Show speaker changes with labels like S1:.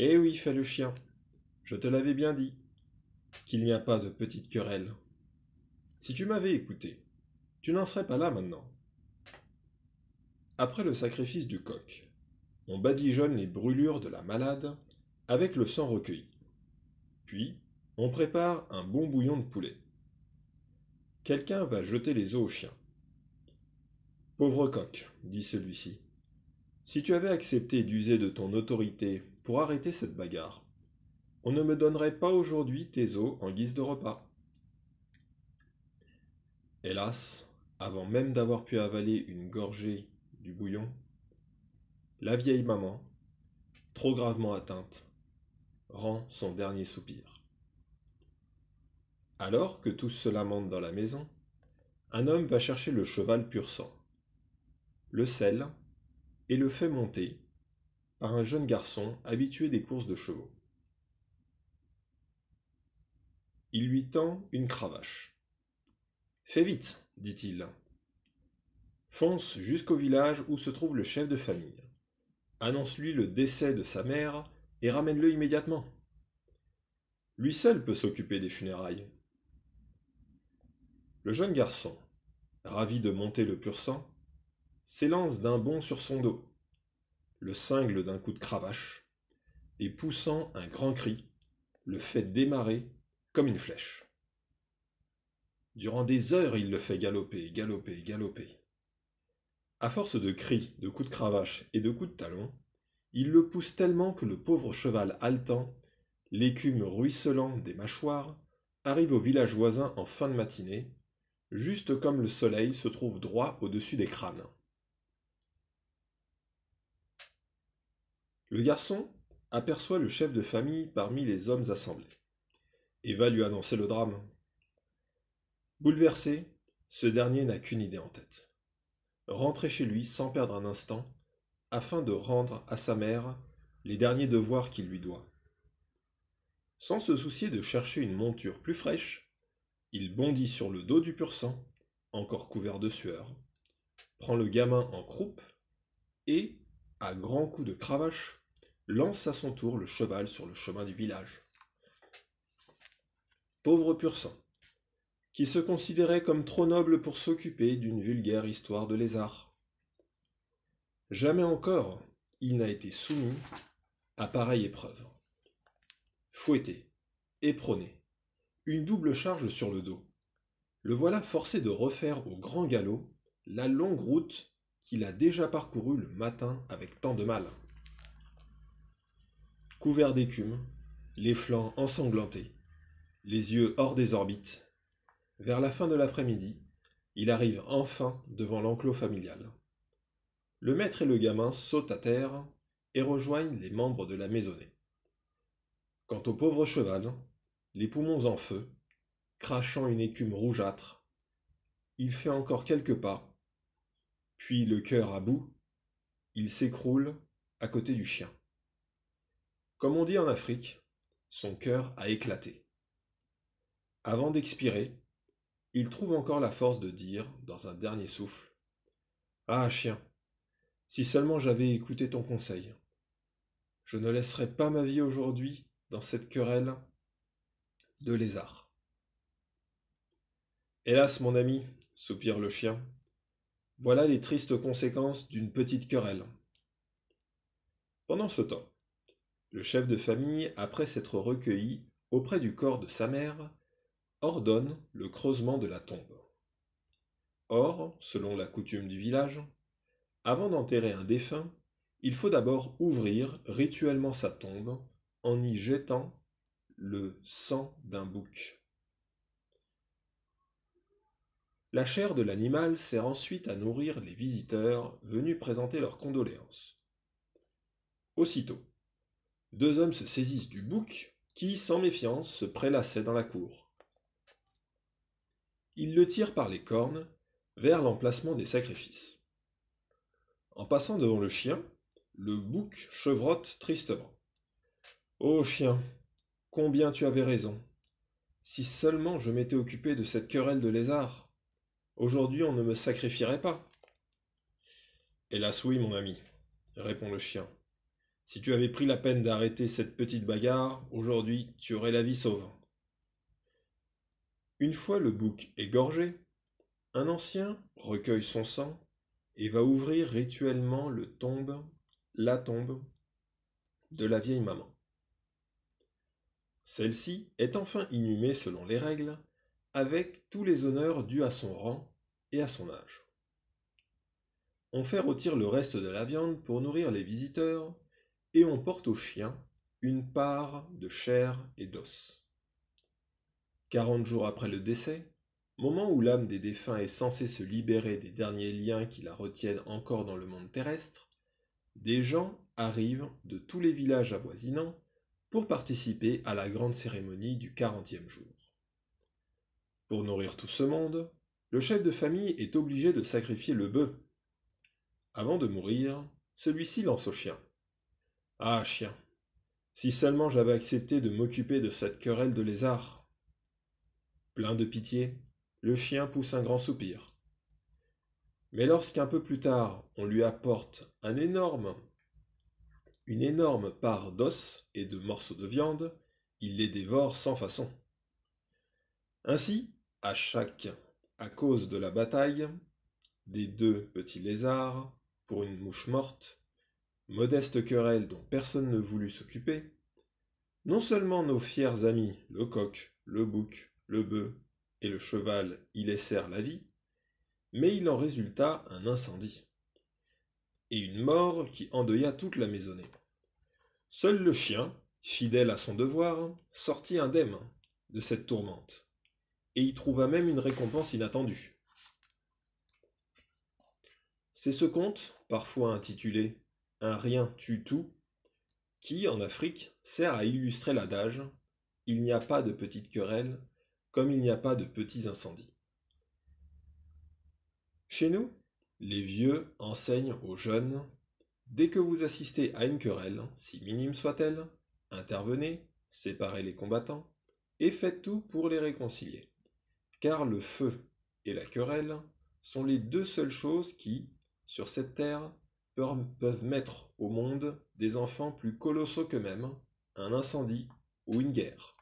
S1: Eh oui, fait le chien, je te l'avais bien dit, qu'il n'y a pas de petite querelle. Si tu m'avais écouté, tu n'en serais pas là maintenant. Après le sacrifice du coq, on badigeonne les brûlures de la malade avec le sang recueilli. Puis, on prépare un bon bouillon de poulet. Quelqu'un va jeter les os au chien. Pauvre coq, dit celui-ci. Si tu avais accepté d'user de ton autorité pour arrêter cette bagarre, on ne me donnerait pas aujourd'hui tes os en guise de repas. Hélas, avant même d'avoir pu avaler une gorgée du bouillon, la vieille maman, trop gravement atteinte, rend son dernier soupir. Alors que tous se lamentent dans la maison, un homme va chercher le cheval pur sang. Le sel, et le fait monter par un jeune garçon habitué des courses de chevaux. Il lui tend une cravache. Fais vite, dit-il. Fonce jusqu'au village où se trouve le chef de famille. Annonce-lui le décès de sa mère et ramène-le immédiatement. Lui seul peut s'occuper des funérailles. Le jeune garçon, ravi de monter le pur sang, s'élance d'un bond sur son dos, le cingle d'un coup de cravache, et poussant un grand cri, le fait démarrer comme une flèche. Durant des heures, il le fait galoper, galoper, galoper. À force de cris, de coups de cravache et de coups de talon, il le pousse tellement que le pauvre cheval haletant, l'écume ruisselant des mâchoires, arrive au village voisin en fin de matinée, juste comme le soleil se trouve droit au-dessus des crânes. Le garçon aperçoit le chef de famille parmi les hommes assemblés, et va lui annoncer le drame. Bouleversé, ce dernier n'a qu'une idée en tête. Rentrer chez lui sans perdre un instant, afin de rendre à sa mère les derniers devoirs qu'il lui doit. Sans se soucier de chercher une monture plus fraîche, il bondit sur le dos du pur sang, encore couvert de sueur, prend le gamin en croupe et, à grands coups de cravache, lance à son tour le cheval sur le chemin du village. Pauvre pur qui se considérait comme trop noble pour s'occuper d'une vulgaire histoire de lézard. Jamais encore il n'a été soumis à pareille épreuve. Fouetté, éperonné, une double charge sur le dos, le voilà forcé de refaire au grand galop la longue route qu'il a déjà parcouru le matin avec tant de mal. Couvert d'écume, les flancs ensanglantés, les yeux hors des orbites, vers la fin de l'après-midi, il arrive enfin devant l'enclos familial. Le maître et le gamin sautent à terre et rejoignent les membres de la maisonnée. Quant au pauvre cheval, les poumons en feu, crachant une écume rougeâtre, il fait encore quelques pas puis le cœur à bout, il s'écroule à côté du chien. Comme on dit en Afrique, son cœur a éclaté. Avant d'expirer, il trouve encore la force de dire, dans un dernier souffle, Ah, chien, si seulement j'avais écouté ton conseil. Je ne laisserais pas ma vie aujourd'hui dans cette querelle de lézard. Hélas, mon ami, soupire le chien, voilà les tristes conséquences d'une petite querelle. Pendant ce temps, le chef de famille, après s'être recueilli auprès du corps de sa mère, ordonne le creusement de la tombe. Or, selon la coutume du village, avant d'enterrer un défunt, il faut d'abord ouvrir rituellement sa tombe en y jetant le sang d'un bouc. La chair de l'animal sert ensuite à nourrir les visiteurs venus présenter leurs condoléances. Aussitôt, deux hommes se saisissent du bouc qui, sans méfiance, se prélassait dans la cour. Ils le tirent par les cornes vers l'emplacement des sacrifices. En passant devant le chien, le bouc chevrotte tristement. Ô oh, chien, combien tu avais raison. Si seulement je m'étais occupé de cette querelle de lézard Aujourd'hui on ne me sacrifierait pas. Hélas oui, mon ami, répond le chien. Si tu avais pris la peine d'arrêter cette petite bagarre, aujourd'hui tu aurais la vie sauve. Une fois le bouc égorgé, un ancien recueille son sang et va ouvrir rituellement le tombe, la tombe de la vieille maman. Celle-ci est enfin inhumée selon les règles avec tous les honneurs dus à son rang et à son âge. On fait rôtir le reste de la viande pour nourrir les visiteurs, et on porte au chien une part de chair et d'os. Quarante jours après le décès, moment où l'âme des défunts est censée se libérer des derniers liens qui la retiennent encore dans le monde terrestre, des gens arrivent de tous les villages avoisinants pour participer à la grande cérémonie du 40e jour. Pour nourrir tout ce monde, le chef de famille est obligé de sacrifier le bœuf. Avant de mourir, celui-ci lance au chien. Ah, chien, si seulement j'avais accepté de m'occuper de cette querelle de lézard. Plein de pitié, le chien pousse un grand soupir. Mais lorsqu'un peu plus tard on lui apporte un énorme, une énorme part d'os et de morceaux de viande, il les dévore sans façon. Ainsi, à chaque, à cause de la bataille, des deux petits lézards, pour une mouche morte, modeste querelle dont personne ne voulut s'occuper, non seulement nos fiers amis, le coq, le bouc, le bœuf et le cheval y laissèrent la vie, mais il en résulta un incendie, et une mort qui endeuilla toute la maisonnée. Seul le chien, fidèle à son devoir, sortit indemne de cette tourmente et y trouva même une récompense inattendue. C'est ce conte, parfois intitulé Un rien tue tout, qui, en Afrique, sert à illustrer l'adage Il n'y a pas de petites querelles comme il n'y a pas de petits incendies. Chez nous, les vieux enseignent aux jeunes Dès que vous assistez à une querelle, si minime soit-elle, intervenez, séparez les combattants et faites tout pour les réconcilier car le feu et la querelle sont les deux seules choses qui, sur cette terre, peuvent mettre au monde des enfants plus colossaux qu'eux-mêmes, un incendie ou une guerre.